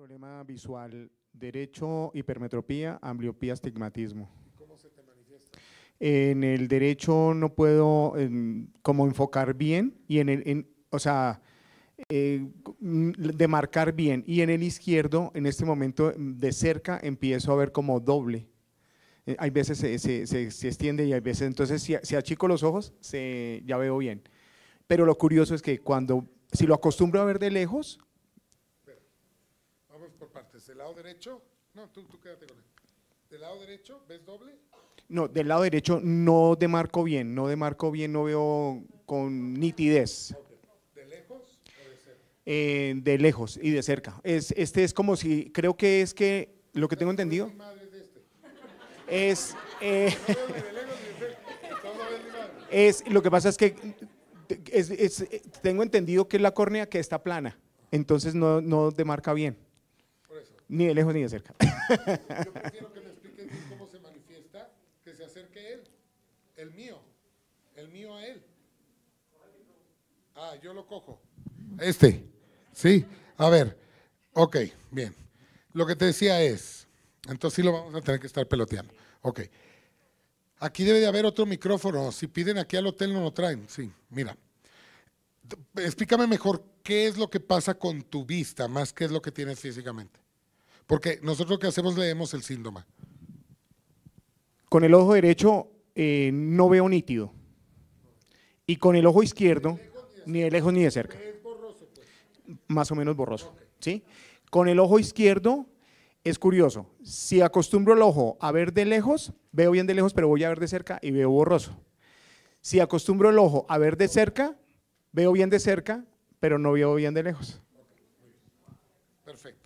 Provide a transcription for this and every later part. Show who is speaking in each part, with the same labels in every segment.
Speaker 1: problema visual, derecho, hipermetropía, ambliopía, astigmatismo. ¿Cómo se te manifiesta? En el derecho no puedo em, como enfocar bien y en el, o sea, eh, demarcar bien. Y en el izquierdo, en este momento, de cerca empiezo a ver como doble. Eh, hay veces se, extiende y hay veces, entonces si, si achico los ojos, ya veo bien. Pero lo curioso es que cuando, si lo acostumbro a ver de lejos,
Speaker 2: del lado derecho, no, tú, quédate con él. ¿Del lado derecho ves doble?
Speaker 1: No, del lado derecho no demarco bien, no demarco bien, no veo con nitidez. ¿De lejos o de cerca? Eh, de lejos y de cerca. Es, este es como si, creo que es que, lo que tengo entendido, es... es, lo que pasa es que tengo entendido que es la córnea que está plana, entonces no, no demarca bien. Ni de lejos ni de cerca. Yo
Speaker 2: prefiero que me expliquen cómo se manifiesta, que se acerque él, el mío, el mío a él. Ah, yo lo cojo. Este, sí. A ver, ok, bien. Lo que te decía es, entonces sí lo vamos a tener que estar peloteando. Ok. Aquí debe de haber otro micrófono. Si piden aquí al hotel no lo traen. Sí, mira. Explícame mejor qué es lo que pasa con tu vista, más qué es lo que tienes físicamente. Porque nosotros lo que hacemos leemos el síndrome.
Speaker 1: Con el ojo derecho eh, no veo nítido. Y con el ojo izquierdo, ni de lejos ni de cerca. Es borroso, Más o menos borroso. ¿sí? Con el ojo izquierdo es curioso. Si acostumbro el ojo a ver de lejos, veo bien de lejos, pero voy a ver de cerca y veo borroso. Si acostumbro el ojo a ver de cerca, veo bien de cerca, pero no veo bien de lejos.
Speaker 2: Perfecto.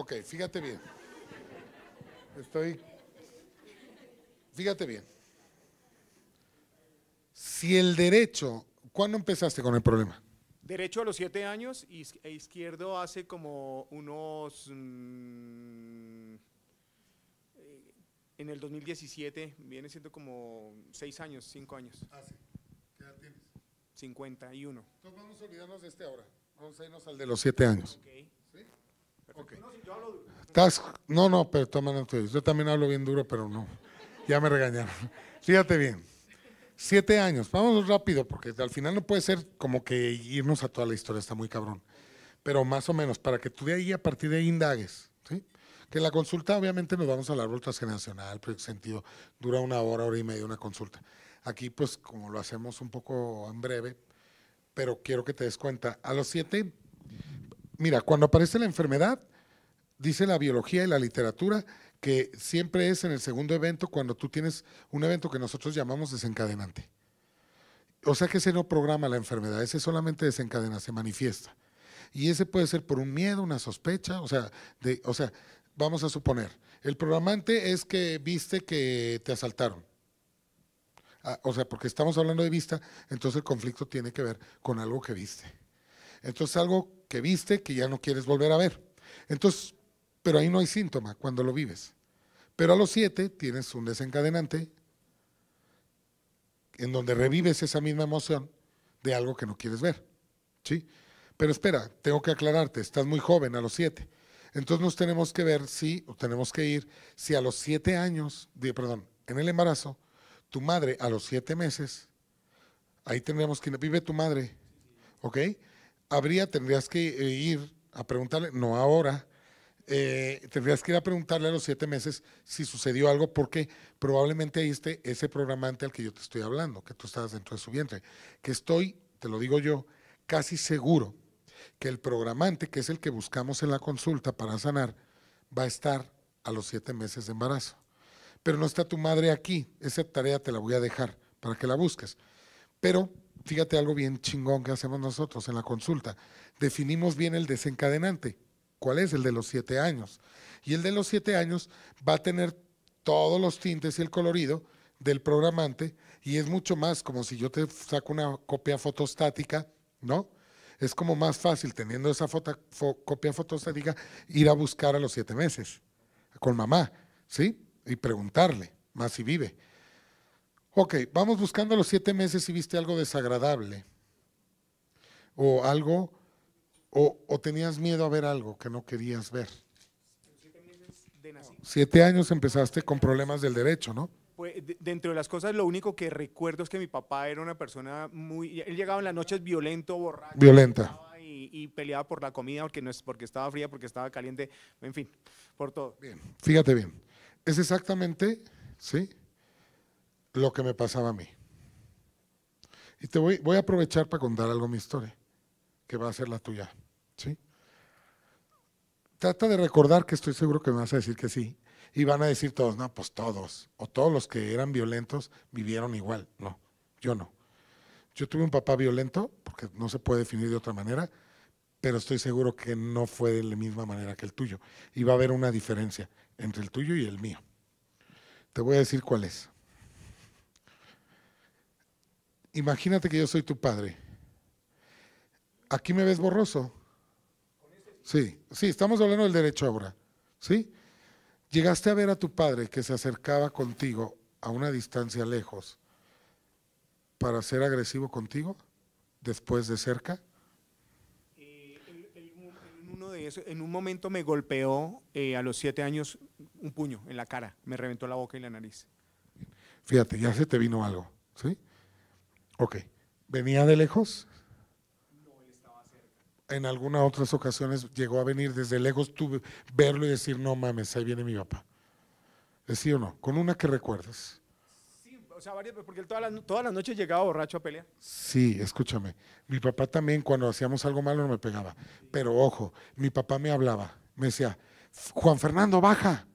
Speaker 2: Ok, fíjate bien. Estoy... Fíjate bien. Si el derecho... ¿Cuándo empezaste con el problema? Derecho
Speaker 1: a los siete años y e izquierdo hace como unos... Mm, en el 2017, viene siendo como seis años, cinco años.
Speaker 2: Ah, sí. ¿Qué edad tienes?
Speaker 1: 51.
Speaker 2: Entonces vamos a olvidarnos de este ahora. Vamos a irnos al de los siete años. Ok, no, no, pero toman entonces. Yo también hablo bien duro, pero no. Ya me regañaron. Fíjate bien. Siete años. Vamos rápido, porque al final no puede ser como que irnos a toda la historia, está muy cabrón. Pero más o menos, para que tú de ahí, a partir de ahí, indagues. Que la consulta, obviamente, nos vamos a la Ruta Nacional, pero en sentido. Dura una hora, hora y media una consulta. Aquí, pues, como lo hacemos un poco en breve, pero quiero que te des cuenta. A los siete Mira, cuando aparece la enfermedad, dice la biología y la literatura que siempre es en el segundo evento cuando tú tienes un evento que nosotros llamamos desencadenante. O sea que ese no programa la enfermedad, ese solamente desencadena, se manifiesta. Y ese puede ser por un miedo, una sospecha, o sea, de, o sea, vamos a suponer, el programante es que viste que te asaltaron. Ah, o sea, porque estamos hablando de vista, entonces el conflicto tiene que ver con algo que viste. Entonces algo que viste que ya no quieres volver a ver. Entonces, pero ahí no hay síntoma cuando lo vives. Pero a los siete tienes un desencadenante en donde revives esa misma emoción de algo que no quieres ver. ¿sí? Pero espera, tengo que aclararte, estás muy joven a los siete. Entonces nos tenemos que ver si, o tenemos que ir, si a los siete años, perdón, en el embarazo, tu madre a los siete meses, ahí tendríamos que, vive tu madre, ¿ok? habría, tendrías que eh, ir a preguntarle, no ahora, eh, tendrías que ir a preguntarle a los siete meses si sucedió algo, porque probablemente ahí esté ese programante al que yo te estoy hablando, que tú estabas dentro de su vientre, que estoy, te lo digo yo, casi seguro que el programante, que es el que buscamos en la consulta para sanar, va a estar a los siete meses de embarazo. Pero no está tu madre aquí, esa tarea te la voy a dejar para que la busques. Pero fíjate algo bien chingón que hacemos nosotros en la consulta. Definimos bien el desencadenante. ¿Cuál es? El de los siete años. Y el de los siete años va a tener todos los tintes y el colorido del programante y es mucho más como si yo te saco una copia fotostática, ¿no? Es como más fácil teniendo esa copia fotostática ir a buscar a los siete meses con mamá, ¿sí? Y preguntarle más si vive. Ok, vamos buscando los siete meses si viste algo desagradable o algo, o, tenías miedo a ver algo que no querías ver. Siete, años empezaste con problemas del derecho, ¿no? Pues, dentro de las cosas, lo único
Speaker 1: que recuerdo es que mi papá era una persona muy. Él llegaba en las noches violento, borracho. Violenta. Y, y, peleaba por la comida porque, no es, porque estaba fría, porque estaba caliente, en fin, por todo. Bien,
Speaker 2: fíjate bien. Es exactamente, ¿sí? lo que me pasaba a mí. Y te voy, voy a aprovechar para contar algo mi historia, que va a ser la tuya. ¿sí? Trata de recordar que estoy seguro que me vas a decir que sí. Y van a decir todos, no, pues todos. O todos los que eran violentos vivieron igual. No, yo no. Yo tuve un papá violento, porque no se puede definir de otra manera, pero estoy seguro que no fue de la misma manera que el tuyo. Y va a haber una diferencia entre el tuyo y el mío. Te voy a decir cuál es. Imagínate que yo soy tu padre. ¿Aquí me ves borroso? Sí, sí, estamos hablando del derecho ahora. ¿Sí? Llegaste a ver a tu padre que se acercaba contigo a una distancia lejos para ser agresivo contigo después de cerca.
Speaker 1: Eh, en, un momento me golpeó eh, a los siete años un puño en la cara, me reventó la boca y la nariz.
Speaker 2: Fíjate, ya se te vino algo, ¿sí? Ok. ¿Venía de lejos? No, estaba cerca. En algunas otras ocasiones llegó a venir desde lejos, Tuve verlo y decir, no mames, ahí viene mi papá. ¿Sí o no? Con una que recuerdas.
Speaker 1: Sí, o sea, varias, porque él todas las, todas las noches llegaba borracho a pelear.
Speaker 2: Sí, escúchame. Mi papá también, cuando hacíamos algo malo, no me pegaba. Pero ojo, mi papá me hablaba, me decía, Juan Fernando, baja.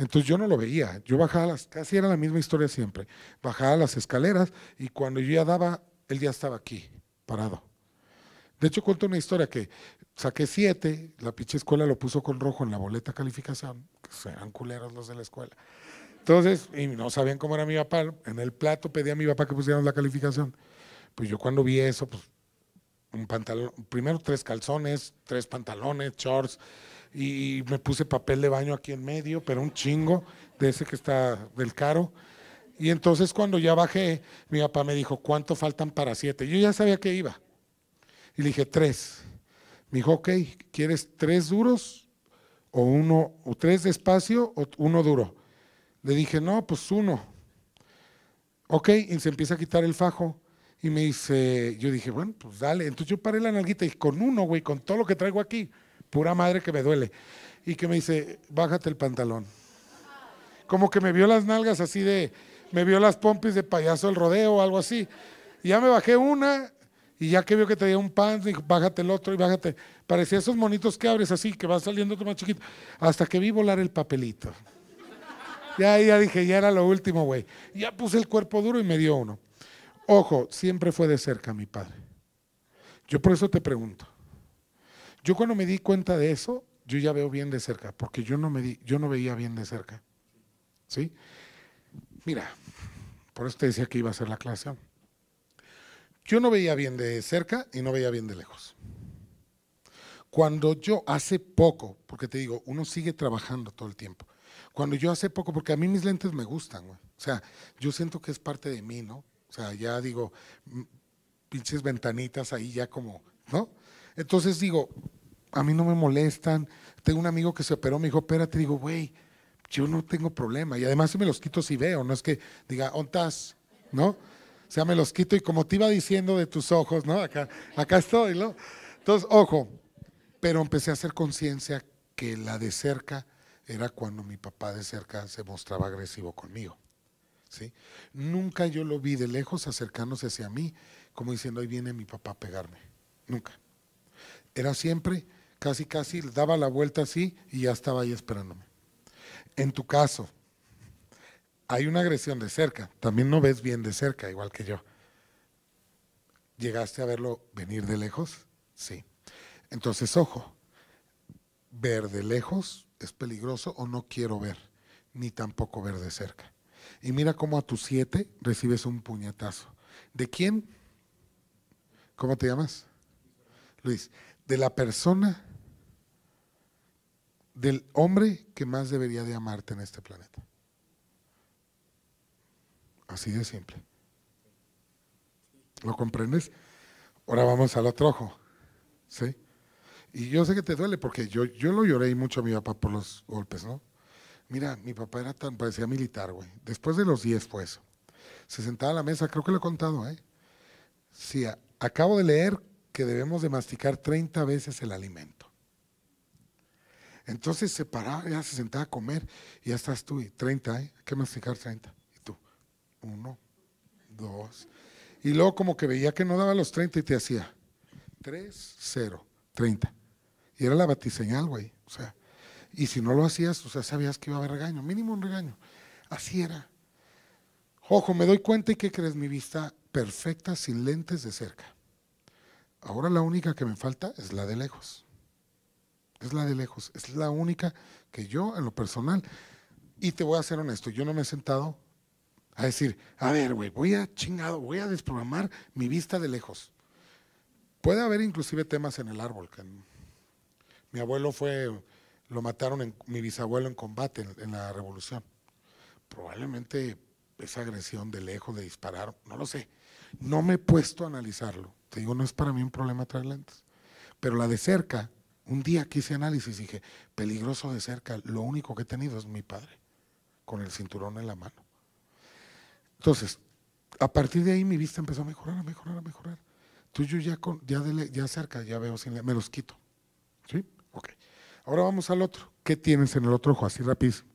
Speaker 2: Entonces yo no lo veía, yo bajaba las, casi era la misma historia siempre, bajaba las escaleras y cuando yo ya daba, él ya estaba aquí, parado. De hecho, cuento una historia que saqué siete, la pinche escuela lo puso con rojo en la boleta calificación, que eran culeros los de la escuela. Entonces, y no sabían cómo era mi papá, en el plato pedí a mi papá que pusieran la calificación. Pues yo cuando vi eso, pues un pantalón, primero tres calzones, tres pantalones, shorts, y me puse papel de baño aquí en medio, pero un chingo de ese que está del caro. Y entonces cuando ya bajé, mi papá me dijo, ¿cuánto faltan para siete? Yo ya sabía que iba. Y le dije, tres. Me dijo, ok, ¿quieres tres duros o uno, o tres despacio o uno duro? Le dije, no, pues uno. Ok, y se empieza a quitar el fajo. Y me dice, yo dije, bueno, pues dale. Entonces yo paré la nalguita y con uno, güey, con todo lo que traigo aquí pura madre que me duele, y que me dice, bájate el pantalón. Como que me vio las nalgas así de, me vio las pompis de payaso el rodeo o algo así. ya me bajé una, y ya que vio que tenía un pan, dijo, bájate el otro y bájate. Parecía esos monitos que abres así, que vas saliendo otro más chiquito, hasta que vi volar el papelito. Ya, ya dije, ya era lo último, güey. Ya puse el cuerpo duro y me dio uno. Ojo, siempre fue de cerca mi padre. Yo por eso te pregunto, yo cuando me di cuenta de eso, yo ya veo bien de cerca, porque yo no me yo no veía bien de cerca. ¿Sí? Mira, por eso te decía que iba a ser la clase. Yo no veía bien de cerca y no veía bien de lejos. Cuando yo hace poco, porque te digo, uno sigue trabajando todo el tiempo. Cuando yo hace poco, porque a mí mis lentes me gustan, güey. O sea, yo siento que es parte de mí, ¿no? O sea, ya digo, pinches ventanitas ahí ya como, ¿no? Entonces digo, a mí no me molestan. Tengo un amigo que se operó, me dijo, espérate, digo, güey, yo no tengo problema. Y además me los quito si veo, no es que diga, ¿ontas? ¿No? O sea, me los quito y como te iba diciendo de tus ojos, ¿no? Acá, acá estoy, ¿no? Entonces, ojo, pero empecé a hacer conciencia que la de cerca era cuando mi papá de cerca se mostraba agresivo conmigo. ¿sí? Nunca yo lo vi de lejos acercándose hacia mí, como diciendo, hoy viene mi papá a pegarme. Nunca. Era siempre casi, casi daba la vuelta así y ya estaba ahí esperándome. En tu caso, hay una agresión de cerca, también no ves bien de cerca, igual que yo. ¿Llegaste a verlo venir de lejos? Sí. Entonces, ojo, ver de lejos es peligroso o no quiero ver, ni tampoco ver de cerca. Y mira cómo a tus siete recibes un puñetazo. ¿De quién? ¿Cómo te llamas? Luis. De la persona del hombre que más debería de amarte en este planeta. Así de simple. ¿Lo comprendes? Ahora vamos al otro ojo. ¿Sí? Y yo sé que te duele porque yo, yo lo lloré mucho a mi papá por los golpes, ¿no? Mira, mi papá era tan, parecía militar, güey. Después de los 10 pues, Se sentaba a la mesa, creo que lo he contado, ¿eh? Sí, acabo de leer que debemos de masticar 30 veces el alimento. Entonces se paraba, ya se sentaba a comer y ya estás tú, y 30, ¿eh? ¿Qué más fijar 30. Y tú, uno, dos. Y luego como que veía que no daba los 30 y te hacía 3, 0, 30. Y era la batiseñal, güey. O sea, y si no lo hacías, o sea, sabías que iba a haber regaño, mínimo un regaño. Así era. Ojo, me doy cuenta y qué crees mi vista perfecta sin lentes de cerca. Ahora la única que me falta es la de lejos. Es la de lejos, es la única que yo en lo personal, y te voy a ser honesto, yo no me he sentado a decir, a ver, güey, voy a chingado, voy a desprogramar mi vista de lejos. Puede haber inclusive temas en el árbol. Que mi abuelo fue, lo mataron, en, mi bisabuelo en combate en, la revolución. Probablemente esa agresión de lejos, de disparar, no lo sé. No me he puesto a analizarlo. Te digo, no es para mí un problema traer lentes. Pero la de cerca, un día que hice análisis y dije, peligroso de cerca, lo único que he tenido es mi padre, con el cinturón en la mano. Entonces, a partir de ahí mi vista empezó a mejorar, a mejorar, a mejorar. Entonces yo ya, con, ya, ya cerca, ya veo sin me los quito. ¿Sí? Ok. Ahora vamos al otro. ¿Qué tienes en el otro ojo? Así rapidísimo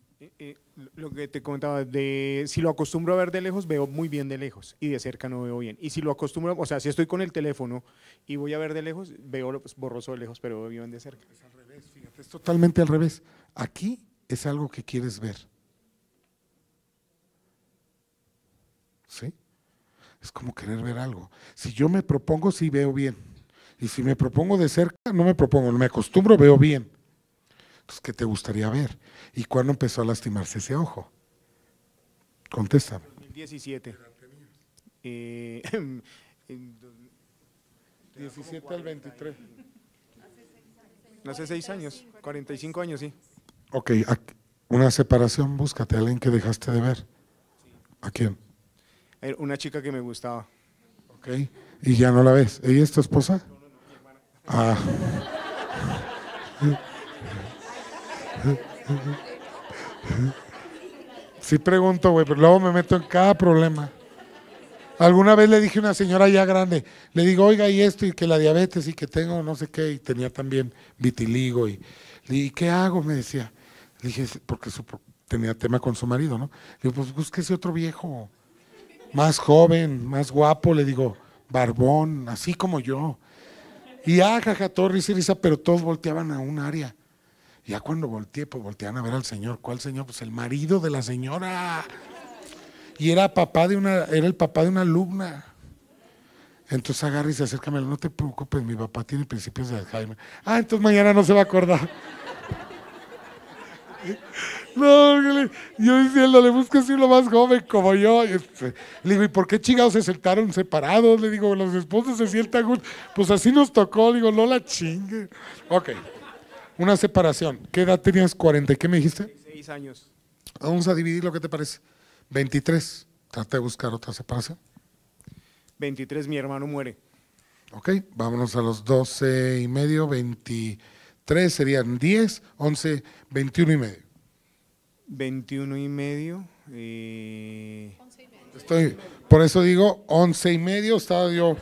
Speaker 1: lo que te comentaba, de si lo acostumbro a ver de lejos, veo muy bien de lejos y de cerca no veo bien. Y si lo acostumbro, o sea, si estoy con el teléfono y voy a ver de lejos, veo pues, borroso de lejos, pero veo bien de cerca. Es al revés, fíjate,
Speaker 2: es totalmente al revés. Aquí es algo que quieres ver. ¿Sí? Es como querer ver algo. Si yo me propongo, sí veo bien. Y si me propongo de cerca, no me propongo, me acostumbro, veo bien. Pues, ¿qué te gustaría ver? ¿Y cuándo empezó a lastimarse ese ojo? ¿Contesta.
Speaker 1: 2017. Eh, 17 al 23. Hace seis años, 45 años, sí.
Speaker 2: Ok, una separación, búscate a alguien que dejaste de ver. ¿A quién?
Speaker 1: Eh, una chica que me gustaba. Ok,
Speaker 2: y ya no la ves. ¿Ella es tu esposa? no, mi hermana. Ah. Sí pregunto, güey, pero luego me meto en cada problema. Alguna vez le dije a una señora ya grande, le digo, oiga, y esto, y que la diabetes, y que tengo no sé qué, y tenía también vitiligo, y ¿y ¿qué hago? Me decía. dije, porque tenía tema con su marido, ¿no? Le digo, pues ese otro viejo, más joven, más guapo, le digo, barbón, así como yo. Y ah, jaja, y risa, pero todos volteaban a un área. Ya cuando volteé, pues voltean a ver al señor. ¿Cuál señor? Pues el marido de la señora. Y era papá de una, era el papá de una alumna. Entonces agarra y se acerca, no te preocupes, mi papá tiene principios de Alzheimer. Ah, entonces mañana no se va a acordar. No, yo diciendo, le así lo más joven como yo. Este, le digo, ¿y por qué chingados se sentaron separados? Le digo, los esposos se sientan juntos. Pues así nos tocó, le digo, no la chingue. Ok. Una separación. ¿Qué edad tenías? 40. ¿Qué me dijiste?
Speaker 1: 6 años.
Speaker 2: Vamos a dividir lo que te parece. 23. Trata de buscar otra separación.
Speaker 1: 23, mi hermano muere.
Speaker 2: Ok, vámonos a los 12 y medio, 23 serían 10, 11, 21 y medio.
Speaker 1: 21 y medio. Eh,
Speaker 2: Estoy, por eso digo 11 y medio, estaba yo,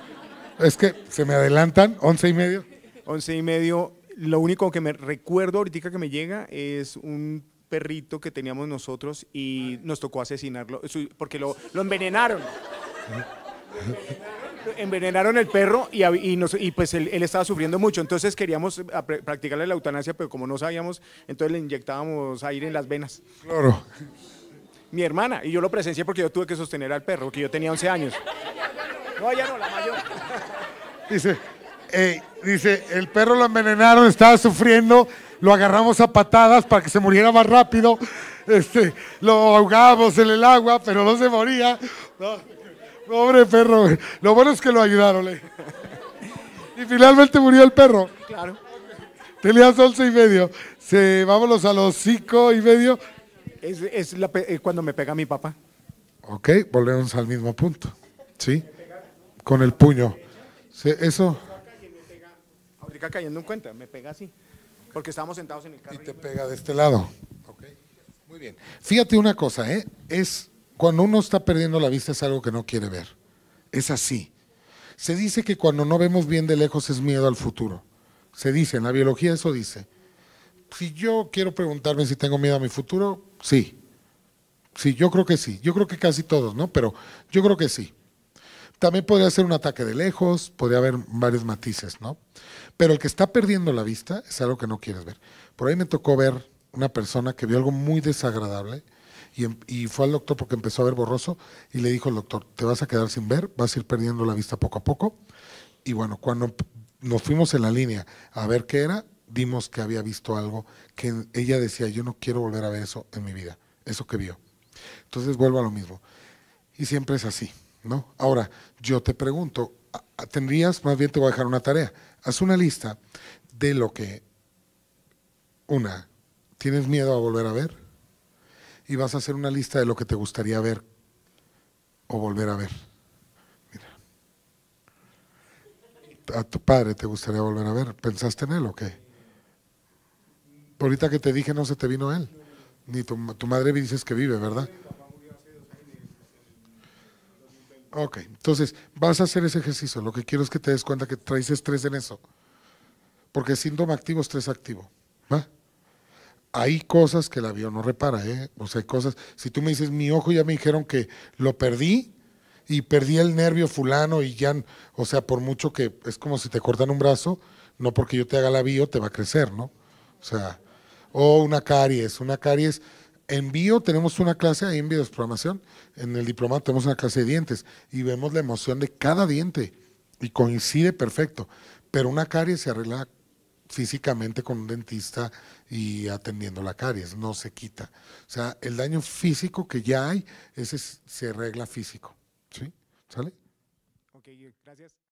Speaker 2: es que se me adelantan, 11 y medio.
Speaker 1: 11 y medio,
Speaker 2: lo único que me recuerdo ahorita que me llega es un
Speaker 1: perrito que teníamos nosotros y nos tocó asesinarlo porque lo, envenenaron. envenenaron el perro y, pues él, él, estaba sufriendo mucho. Entonces queríamos practicarle la eutanasia, pero como no sabíamos, entonces le inyectábamos aire en las venas. Claro. Mi hermana, y yo lo presencié porque yo tuve que sostener al perro, que yo tenía 11 años. No, ya no, la mayor.
Speaker 2: Dice, dice, el perro lo envenenaron, estaba sufriendo, lo agarramos a patadas para que se muriera más rápido, este, lo ahogábamos en el agua, pero no se moría. pobre perro, lo bueno es que lo ayudaron. Eh. Y finalmente murió el perro. Claro. Tenías once y medio. vámonos a los cinco y medio.
Speaker 1: Es, eh, cuando me pega mi papá.
Speaker 2: Ok, volvemos al mismo punto. ¿Sí? Con el puño. Eso
Speaker 1: cayendo en cuenta, me pega así, porque estábamos sentados en el carro. Y te pega de
Speaker 2: este lado. Muy bien. Fíjate una cosa, ¿eh? es cuando uno está perdiendo la vista es algo que no quiere ver. Es así. Se dice que cuando no vemos bien de lejos es miedo al futuro. Se dice, en la biología eso dice. Si yo quiero preguntarme si tengo miedo a mi futuro, sí. Sí, yo creo que sí. Yo creo que casi todos, ¿no? Pero yo creo que sí. También podría ser un ataque de lejos, podría haber varios matices, ¿no? Pero el que está perdiendo la vista es algo que no quieres ver. Por ahí me tocó ver una persona que vio algo muy desagradable y, em, fue al doctor porque empezó a ver borroso y le dijo el doctor, te vas a quedar sin ver, vas a ir perdiendo la vista poco a poco. Y bueno, cuando nos fuimos en la línea a ver qué era, dimos que había visto algo que ella decía, yo no quiero volver a ver eso en mi vida, eso que vio. Entonces vuelvo a lo mismo. Y siempre es así. ¿no? Ahora, yo te pregunto, tendrías, más bien te voy a dejar una tarea, haz una lista de lo que, una, tienes miedo a volver a ver y vas a hacer una lista de lo que te gustaría ver o volver a ver. Mira. ¿A tu padre te gustaría volver a ver? ¿Pensaste en él o qué? Ahorita que te dije no se te vino él. Ni tu madre dices que vive, ¿verdad? Ok, entonces vas a hacer ese ejercicio. Lo que quiero es que te des cuenta que traes estrés en eso. Porque síntoma activo, estrés activo. ¿va? Hay cosas que el avión no repara, ¿eh? O sea, hay cosas. Si tú me dices, mi ojo ya me dijeron que lo perdí y perdí el nervio fulano y ya, o sea, por mucho que es como si te cortan un brazo, no porque yo te haga la bio te va a crecer, ¿no? O sea, o una caries, una caries en bio tenemos una clase ahí en programación en el diplomado tenemos una clase de dientes y vemos la emoción de cada diente y coincide perfecto, pero una caries se arregla físicamente con un dentista y atendiendo la caries, no se quita. O sea, el daño físico que ya hay, ese se arregla físico. ¿Sí? ¿Sale?
Speaker 1: Ok, gracias.